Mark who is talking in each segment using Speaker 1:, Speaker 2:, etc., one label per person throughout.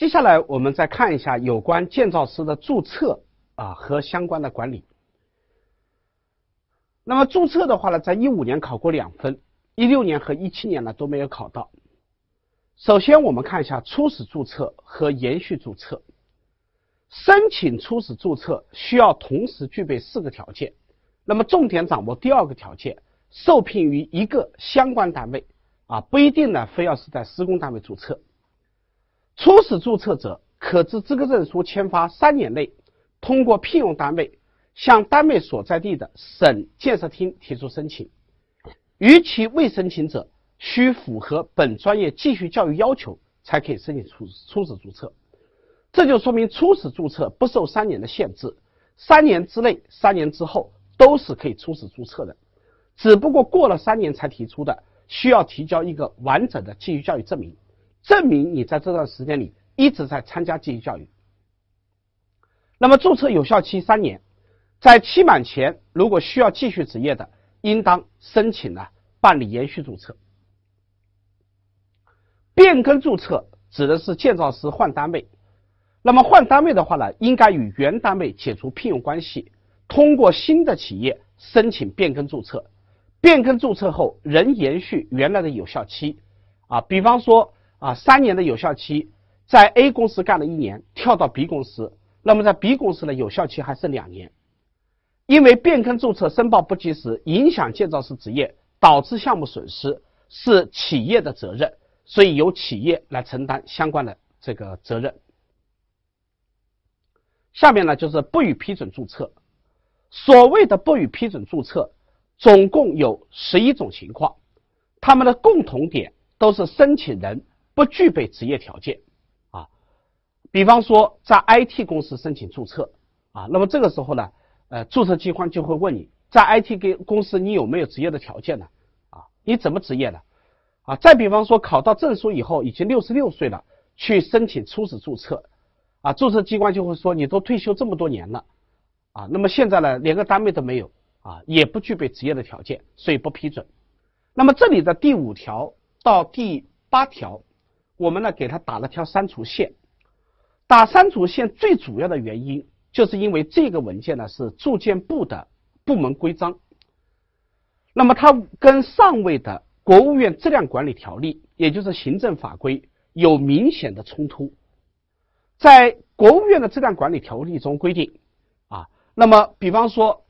Speaker 1: 接下来我们再看一下有关建造师的注册啊和相关的管理。那么注册的话呢，在一五年考过两分，一六年和一七年呢都没有考到。首先我们看一下初始注册和延续注册。申请初始注册需要同时具备四个条件，那么重点掌握第二个条件，受聘于一个相关单位啊，不一定呢非要是在施工单位注册。初始注册者可自资格证书签发三年内，通过聘用单位向单位所在地的省建设厅提出申请；逾期未申请者，需符合本专业继续教育要求才可以申请初初始注册。这就说明初始注册不受三年的限制，三年之内、三年之后都是可以初始注册的，只不过过了三年才提出的，需要提交一个完整的继续教育证明。证明你在这段时间里一直在参加继续教育。那么注册有效期三年，在期满前，如果需要继续执业的，应当申请呢办理延续注册。变更注册指的是建造师换单位，那么换单位的话呢，应该与原单位解除聘用关系，通过新的企业申请变更注册。变更注册后仍延续原来的有效期。啊，比方说。啊，三年的有效期，在 A 公司干了一年，跳到 B 公司，那么在 B 公司呢，有效期还剩两年，因为变更注册申报不及时，影响建造师职业，导致项目损失，是企业的责任，所以由企业来承担相关的这个责任。下面呢，就是不予批准注册，所谓的不予批准注册，总共有十一种情况，他们的共同点都是申请人。不具备职业条件，啊，比方说在 IT 公司申请注册，啊，那么这个时候呢，呃，注册机关就会问你，在 IT 给公司你有没有职业的条件呢？啊，你怎么职业的？啊，再比方说考到证书以后，已经六十六岁了，去申请初始注册，啊，注册机关就会说你都退休这么多年了，啊，那么现在呢，连个单位都没有，啊，也不具备职业的条件，所以不批准。那么这里的第五条到第八条。我们呢给他打了条删除线，打删除线最主要的原因就是因为这个文件呢是住建部的部门规章，那么它跟上位的国务院质量管理条例，也就是行政法规有明显的冲突，在国务院的质量管理条例中规定，啊，那么比方说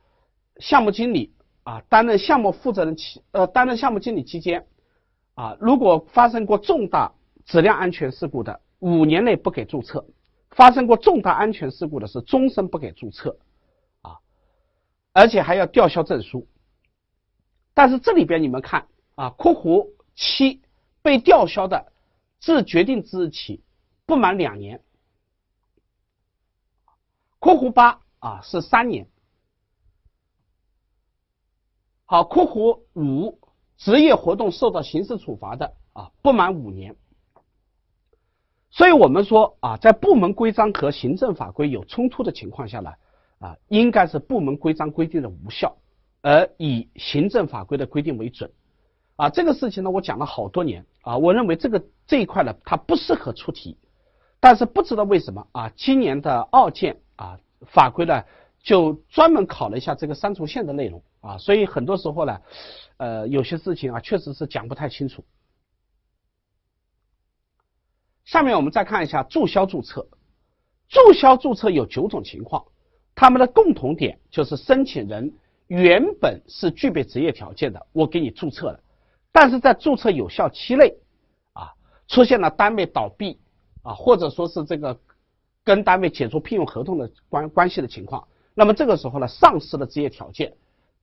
Speaker 1: 项目经理啊担任项目负责人期呃担任项目经理期间啊如果发生过重大质量安全事故的五年内不给注册，发生过重大安全事故的是终身不给注册，啊，而且还要吊销证书。但是这里边你们看啊，括弧七被吊销的，自决定之日起不满两年。括弧八啊是三年。好，括弧五职业活动受到刑事处罚的啊不满五年。所以我们说啊，在部门规章和行政法规有冲突的情况下呢，啊，应该是部门规章规定的无效，而以行政法规的规定为准。啊，这个事情呢，我讲了好多年啊，我认为这个这一块呢，它不适合出题，但是不知道为什么啊，今年的二建啊法规呢，就专门考了一下这个删除线的内容啊，所以很多时候呢，呃，有些事情啊，确实是讲不太清楚。下面我们再看一下注销注册，注销注册有九种情况，他们的共同点就是申请人原本是具备职业条件的，我给你注册了，但是在注册有效期内，啊，出现了单位倒闭，啊，或者说是这个跟单位解除聘用合同的关关系的情况，那么这个时候呢，丧失了职业条件，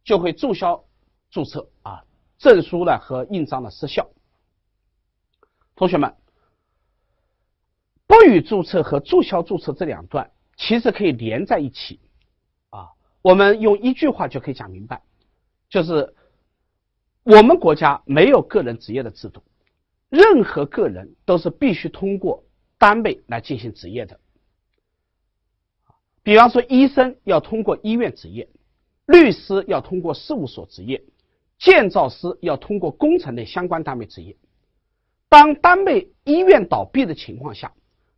Speaker 1: 就会注销注册啊，证书呢和印章的失效。同学们。不予注册和注销注册这两段其实可以连在一起，啊，我们用一句话就可以讲明白，就是我们国家没有个人职业的制度，任何个人都是必须通过单位来进行职业的。比方说，医生要通过医院执业，律师要通过事务所执业，建造师要通过工程的相关单位执业。当单位医院倒闭的情况下，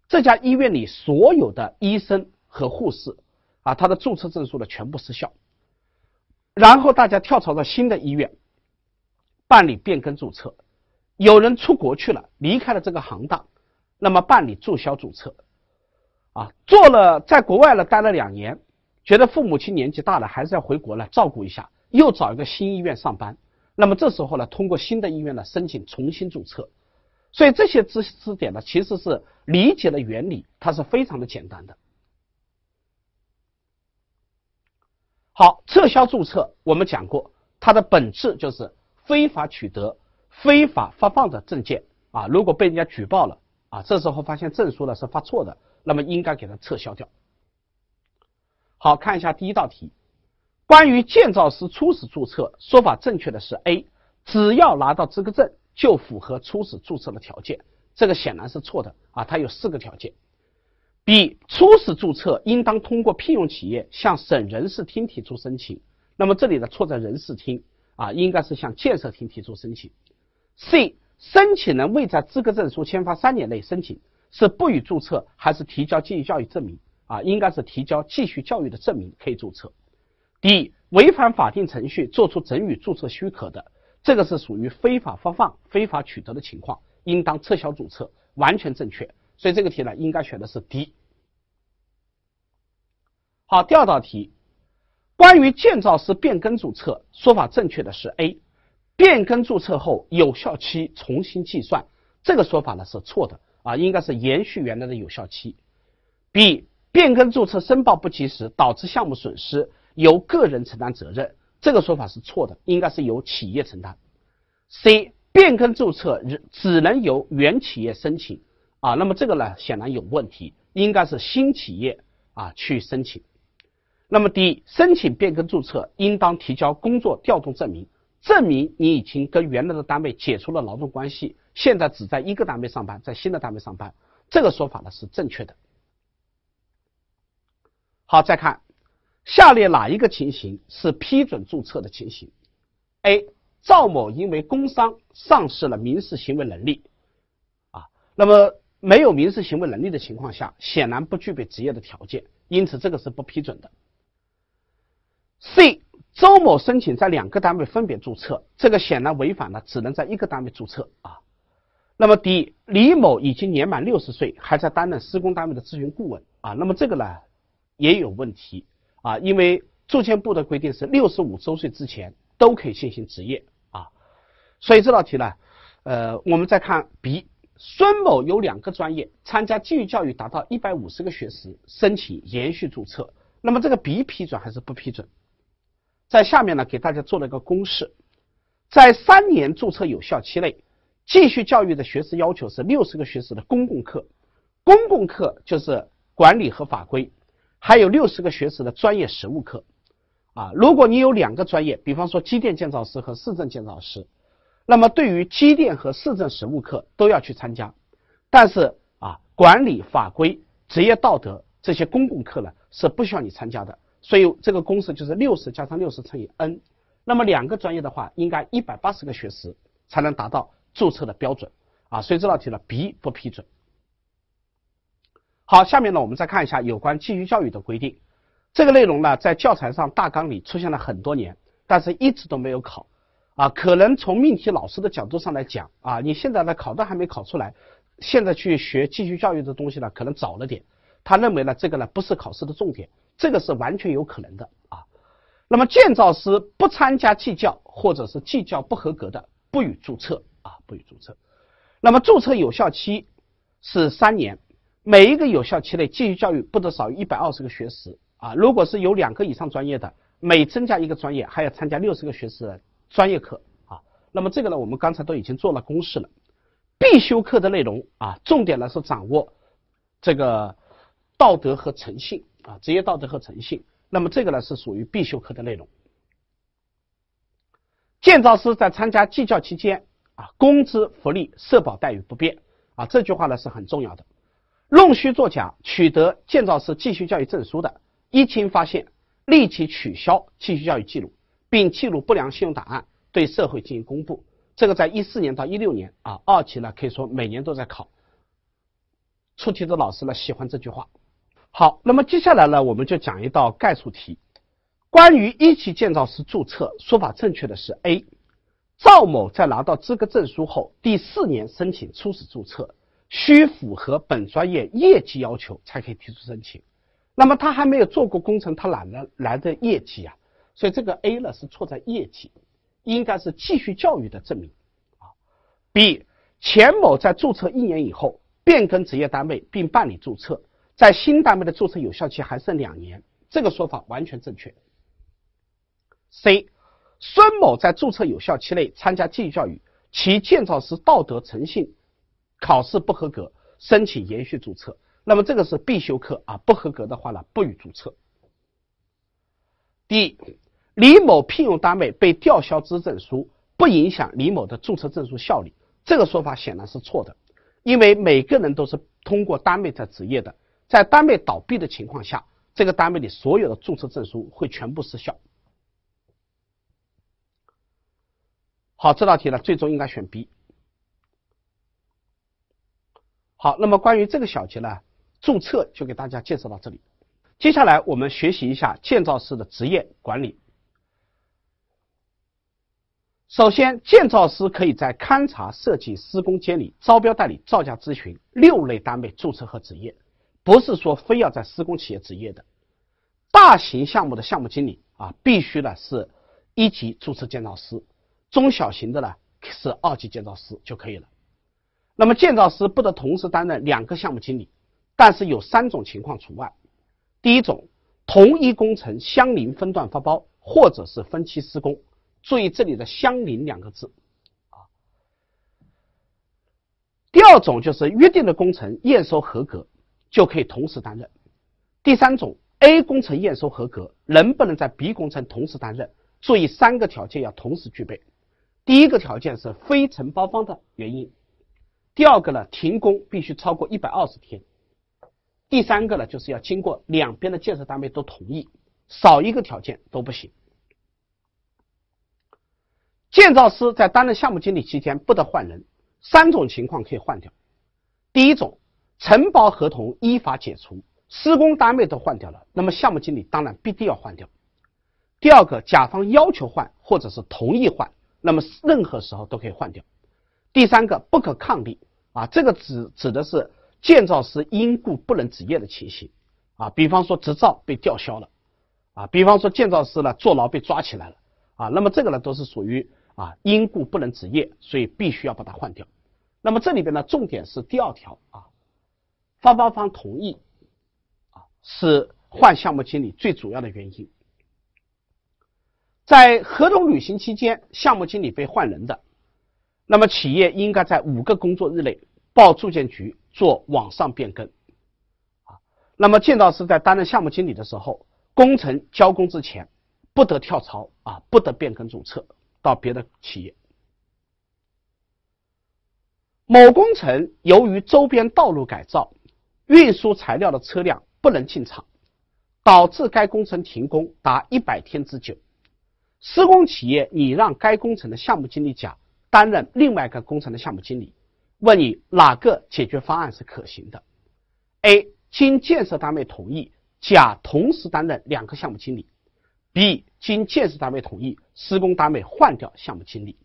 Speaker 1: 这家医院里所有的医生和护士，啊，他的注册证书呢全部失效。然后大家跳槽到新的医院，办理变更注册。有人出国去了，离开了这个行当，那么办理注销注册。啊，做了在国外呢待了两年，觉得父母亲年纪大了，还是要回国来照顾一下，又找一个新医院上班。那么这时候呢，通过新的医院呢申请重新注册。所以这些知识点呢，其实是理解的原理，它是非常的简单的。好，撤销注册，我们讲过，它的本质就是非法取得、非法发放的证件啊。如果被人家举报了啊，这时候发现证书呢是发错的，那么应该给它撤销掉。好看一下第一道题，关于建造师初始注册，说法正确的是 A，只要拿到资格证。就符合初始注册的条件，这个显然是错的啊！它有四个条件：B. 初始注册应当通过聘用企业向省人事厅提出申请。那么这里的错在人事厅啊，应该是向建设厅提出申请。C. 申请人未在资格证书签发三年内申请，是不予注册还是提交继续教育证明啊？应该是提交继续教育的证明可以注册。D. 违反法定程序作出准予注册许可的。这个是属于非法发放、非法取得的情况，应当撤销注册，完全正确。所以这个题呢，应该选的是 D。好，第二道题，关于建造师变更注册，说法正确的是 A，变更注册后有效期重新计算，这个说法呢是错的啊，应该是延续原来的有效期。B，变更注册申报不及时，导致项目损失，由个人承担责任。这个说法是错的，应该是由企业承担。C 变更注册只能由原企业申请啊，那么这个呢显然有问题，应该是新企业啊去申请。那么第一，申请变更注册应当提交工作调动证明，证明你已经跟原来的单位解除了劳动关系，现在只在一个单位上班，在新的单位上班，这个说法呢是正确的。好，再看。下列哪一个情形是批准注册的情形？A. 赵某因为工伤丧失了民事行为能力，啊，那么没有民事行为能力的情况下，显然不具备职业的条件，因此这个是不批准的。C. 周某申请在两个单位分别注册，这个显然违反了只能在一个单位注册啊。那么 D. 李某已经年满六十岁，还在担任施工单位的咨询顾问啊，那么这个呢也有问题。啊，因为住建部的规定是六十五周岁之前都可以进行执业啊，所以这道题呢，呃，我们再看 B，孙某有两个专业，参加继续教育达到一百五十个学时，申请延续注册，那么这个 B 批准还是不批准？在下面呢，给大家做了一个公式，在三年注册有效期内，继续教育的学时要求是六十个学时的公共课，公共课就是管理和法规。还有六十个学时的专业实务课，啊，如果你有两个专业，比方说机电建造师和市政建造师，那么对于机电和市政实务课都要去参加，但是啊，管理法规、职业道德这些公共课呢是不需要你参加的，所以这个公式就是六十加上六十乘以 n，那么两个专业的话，应该一百八十个学时才能达到注册的标准啊，所以这道题呢 B 不批准。好，下面呢，我们再看一下有关继续教育的规定。这个内容呢，在教材上大纲里出现了很多年，但是一直都没有考啊。可能从命题老师的角度上来讲啊，你现在呢考都还没考出来，现在去学继续教育的东西呢，可能早了点。他认为呢，这个呢不是考试的重点，这个是完全有可能的啊。那么，建造师不参加技教或者是技教不合格的，不予注册啊，不予注册。那么，注册有效期是三年。每一个有效期内继续教育不得少于一百二十个学时啊！如果是有两个以上专业的，每增加一个专业，还要参加六十个学时的专业课啊。那么这个呢，我们刚才都已经做了公式了。必修课的内容啊，重点来说掌握这个道德和诚信啊，职业道德和诚信。那么这个呢，是属于必修课的内容。建造师在参加技教期间啊，工资、福利、社保待遇不变啊。这句话呢是很重要的。弄虚作假取得建造师继续教育证书的，一经发现，立即取消继续教育记录，并记录不良信用档案，对社会进行公布。这个在一四年到一六年啊，二级呢可以说每年都在考，出题的老师呢喜欢这句话。好，那么接下来呢，我们就讲一道概述题。关于一级建造师注册，说法正确的是 A。赵某在拿到资格证书后第四年申请初始注册。需符合本专业业绩要求才可以提出申请。那么他还没有做过工程，他哪得来的业绩啊？所以这个 A 呢是错在业绩，应该是继续教育的证明啊。B 钱某在注册一年以后变更职业单位并办理注册，在新单位的注册有效期还剩两年，这个说法完全正确。C 孙某在注册有效期内参加继续教育，其建造师道德诚信。考试不合格，申请延续注册，那么这个是必修课啊，不合格的话呢不予注册。第一，李某聘用单位被吊销质证书，不影响李某的注册证书效力，这个说法显然是错的，因为每个人都是通过单位在执业的，在单位倒闭的情况下，这个单位里所有的注册证书会全部失效。好，这道题呢，最终应该选 B。好，那么关于这个小节呢，注册就给大家介绍到这里。接下来我们学习一下建造师的职业管理。首先，建造师可以在勘察、设计、施工、监理、招标代理、造价咨询六类单位注册和执业，不是说非要在施工企业执业的。大型项目的项目经理啊，必须呢是一级注册建造师；中小型的呢是二级建造师就可以了。那么，建造师不得同时担任两个项目经理，但是有三种情况除外。第一种，同一工程相邻分段发包或者是分期施工，注意这里的“相邻”两个字。第二种就是约定的工程验收合格就可以同时担任。第三种，A 工程验收合格，能不能在 B 工程同时担任？注意三个条件要同时具备。第一个条件是非承包方的原因。第二个呢，停工必须超过一百二十天；第三个呢，就是要经过两边的建设单位都同意，少一个条件都不行。建造师在担任项目经理期间不得换人，三种情况可以换掉：第一种，承包合同依法解除，施工单位都换掉了，那么项目经理当然必定要换掉；第二个，甲方要求换或者是同意换，那么任何时候都可以换掉；第三个，不可抗力。啊，这个指指的是建造师因故不能执业的情形，啊，比方说执照被吊销了，啊，比方说建造师呢坐牢被抓起来了，啊，那么这个呢都是属于啊因故不能执业，所以必须要把它换掉。那么这里边呢重点是第二条啊，发包方同意啊是换项目经理最主要的原因。在合同履行期间，项目经理被换人的。那么企业应该在五个工作日内报住建局做网上变更，啊，那么建造师在担任项目经理的时候，工程交工之前不得跳槽啊，不得变更注册到别的企业。某工程由于周边道路改造，运输材料的车辆不能进场，导致该工程停工达一百天之久。施工企业，你让该工程的项目经理甲。担任另外一个工程的项目经理，问你哪个解决方案是可行的？A. 经建设单位同意，甲同时担任两个项目经理。B. 经建设单位同意，施工单位换掉项目经理。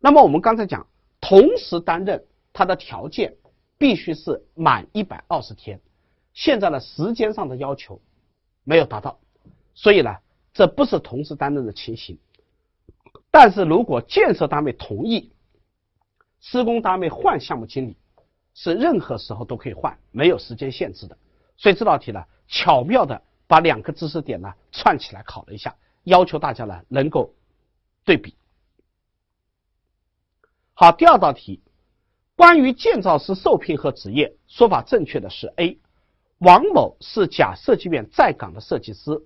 Speaker 1: 那么我们刚才讲，同时担任他的条件必须是满一百二十天，现在的时间上的要求没有达到，所以呢，这不是同时担任的情形。但是如果建设单位同意，施工单位换项目经理，是任何时候都可以换，没有时间限制的。所以这道题呢，巧妙的把两个知识点呢串起来考了一下，要求大家呢能够对比。好，第二道题，关于建造师受聘和职业说法正确的是 A，王某是甲设计院在岗的设计师，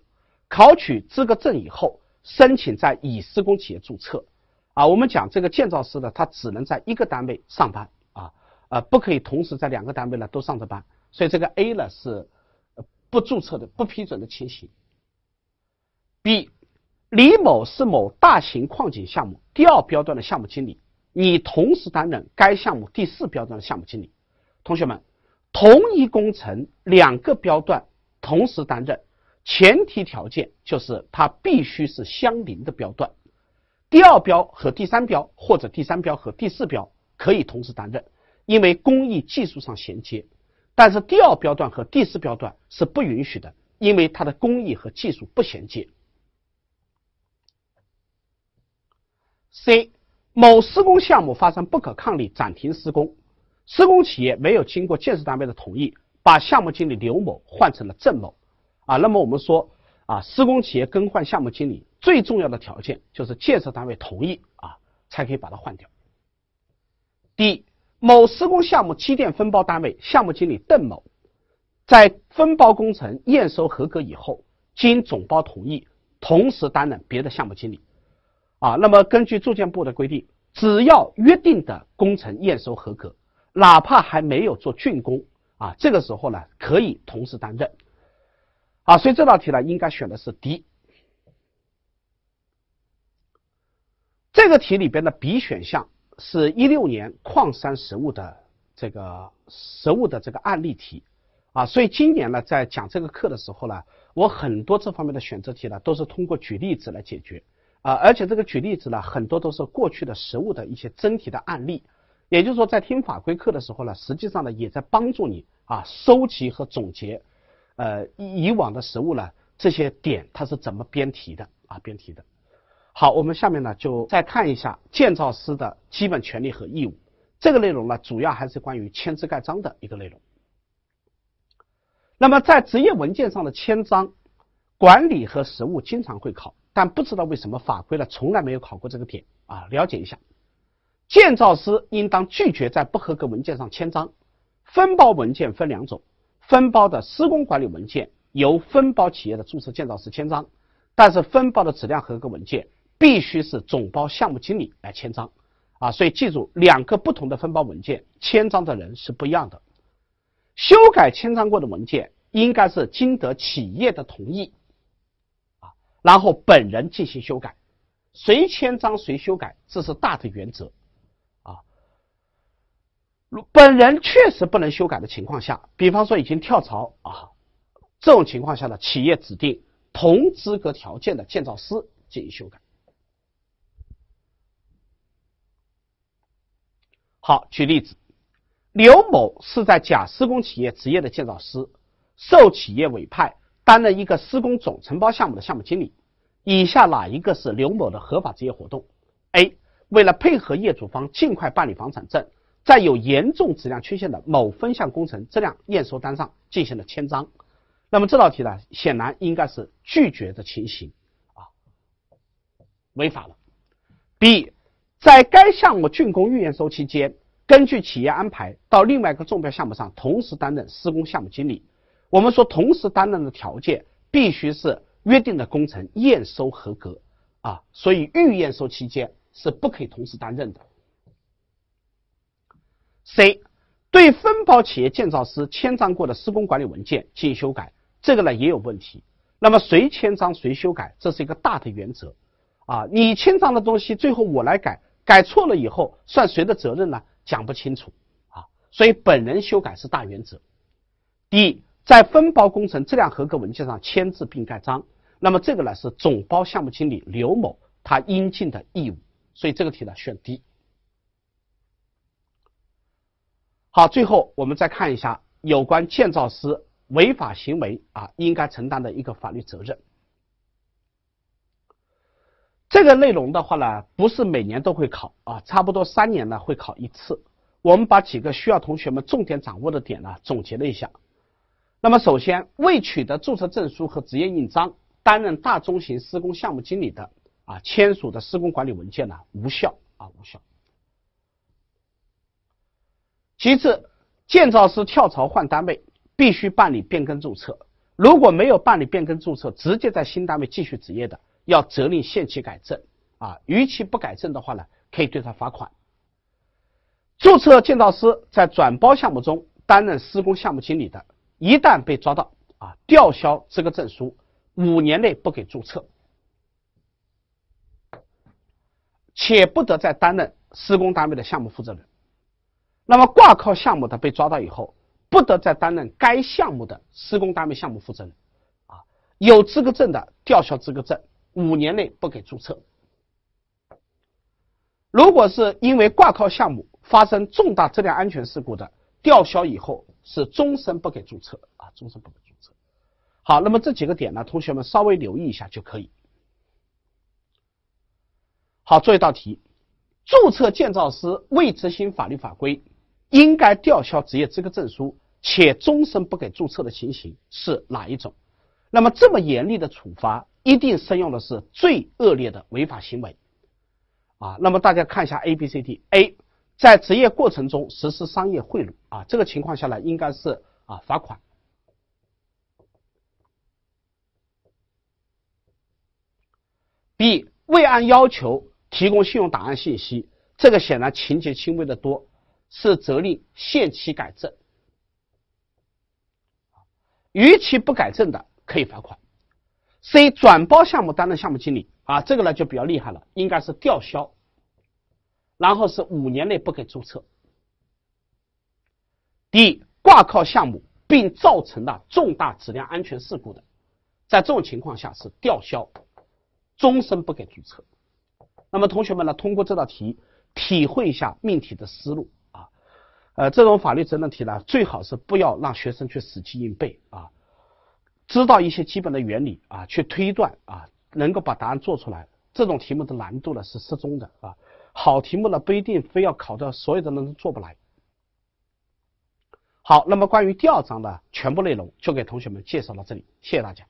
Speaker 1: 考取资格证以后。申请在乙施工企业注册，啊，我们讲这个建造师呢，他只能在一个单位上班，啊呃，不可以同时在两个单位呢都上着班，所以这个 A 呢是不注册的、不批准的情形。B，李某是某大型矿井项目第二标段的项目经理，你同时担任该项目第四标段的项目经理。同学们，同一工程两个标段同时担任。前提条件就是它必须是相邻的标段，第二标和第三标或者第三标和第四标可以同时担任，因为工艺技术上衔接，但是第二标段和第四标段是不允许的，因为它的工艺和技术不衔接。C，某施工项目发生不可抗力暂停施工，施工企业没有经过建设单位的同意，把项目经理刘某换成了郑某。啊，那么我们说，啊，施工企业更换项目经理最重要的条件就是建设单位同意啊，才可以把它换掉。第一，某施工项目机电分包单位项目经理邓某，在分包工程验收合格以后，经总包同意，同时担任别的项目经理。啊，那么根据住建部的规定，只要约定的工程验收合格，哪怕还没有做竣工，啊，这个时候呢，可以同时担任。啊，所以这道题呢，应该选的是 D。这个题里边的 B 选项是一六年矿山实物的这个实物的这个案例题啊，所以今年呢，在讲这个课的时候呢，我很多这方面的选择题呢，都是通过举例子来解决啊，而且这个举例子呢，很多都是过去的实物的一些真题的案例，也就是说，在听法规课的时候呢，实际上呢，也在帮助你啊，收集和总结。呃，以往的实务呢，这些点它是怎么编题的啊？编题的。好，我们下面呢就再看一下建造师的基本权利和义务。这个内容呢，主要还是关于签字盖章的一个内容。那么在职业文件上的签章管理和实务经常会考，但不知道为什么法规呢从来没有考过这个点啊。了解一下，建造师应当拒绝在不合格文件上签章。分包文件分两种。分包的施工管理文件由分包企业的注册建造师签章，但是分包的质量合格文件必须是总包项目经理来签章，啊，所以记住两个不同的分包文件签章的人是不一样的。修改签章过的文件应该是经得企业的同意，啊，然后本人进行修改，谁签章谁修改，这是大的原则。本人确实不能修改的情况下，比方说已经跳槽啊，这种情况下呢，企业指定同资格条件的建造师进行修改。好，举例子，刘某是在甲施工企业执业的建造师，受企业委派担任一个施工总承包项目的项目经理。以下哪一个是刘某的合法职业活动？A. 为了配合业主方尽快办理房产证。在有严重质量缺陷的某分项工程质量验收单上进行了签章，那么这道题呢，显然应该是拒绝的情形，啊，违法了。B，在该项目竣工预验收期间，根据企业安排到另外一个中标项目上同时担任施工项目经理，我们说同时担任的条件必须是约定的工程验收合格，啊，所以预验收期间是不可以同时担任的。C，对分包企业建造师签章过的施工管理文件进行修改，这个呢也有问题。那么谁签章谁修改，这是一个大的原则啊。你签章的东西，最后我来改，改错了以后算谁的责任呢？讲不清楚啊。所以本人修改是大原则。D，在分包工程质量合格文件上签字并盖章，那么这个呢是总包项目经理刘某他应尽的义务。所以这个题呢选 D。好，最后我们再看一下有关建造师违法行为啊应该承担的一个法律责任。这个内容的话呢，不是每年都会考啊，差不多三年呢会考一次。我们把几个需要同学们重点掌握的点呢总结了一下。那么首先，未取得注册证书和职业印章担任大中型施工项目经理的啊，签署的施工管理文件呢无效啊无效。其次，建造师跳槽换单位必须办理变更注册，如果没有办理变更注册，直接在新单位继续执业的，要责令限期改正，啊，逾期不改正的话呢，可以对他罚款。注册建造师在转包项目中担任施工项目经理的，一旦被抓到，啊，吊销资格证书，五年内不给注册，且不得再担任施工单位的项目负责人。那么挂靠项目的被抓到以后，不得再担任该项目的施工单位项目负责人，啊，有资格证的吊销资格证，五年内不给注册。如果是因为挂靠项目发生重大质量安全事故的，吊销以后是终身不给注册，啊，终身不给注册。好，那么这几个点呢，同学们稍微留意一下就可以。好，做一道题，注册建造师未执行法律法规。应该吊销职业资格证书且终身不给注册的情形是哪一种？那么这么严厉的处罚，一定适用的是最恶劣的违法行为。啊，那么大家看一下 A、B、C、D。A 在职业过程中实施商业贿赂，啊，这个情况下呢，应该是啊罚款。B 未按要求提供信用档案信息，这个显然情节轻微的多。是责令限期改正，逾期不改正的可以罚款。C 转包项目担任项目经理啊，这个呢就比较厉害了，应该是吊销，然后是五年内不给注册。D 挂靠项目并造成了重大质量安全事故的，在这种情况下是吊销，终身不给注册。那么同学们呢，通过这道题体会一下命题的思路。呃，这种法律责任题呢，最好是不要让学生去死记硬背啊，知道一些基本的原理啊，去推断啊，能够把答案做出来，这种题目的难度呢是适中的啊。好题目呢不一定非要考到所有的人都做不来。好，那么关于第二章的全部内容就给同学们介绍到这里，谢谢大家。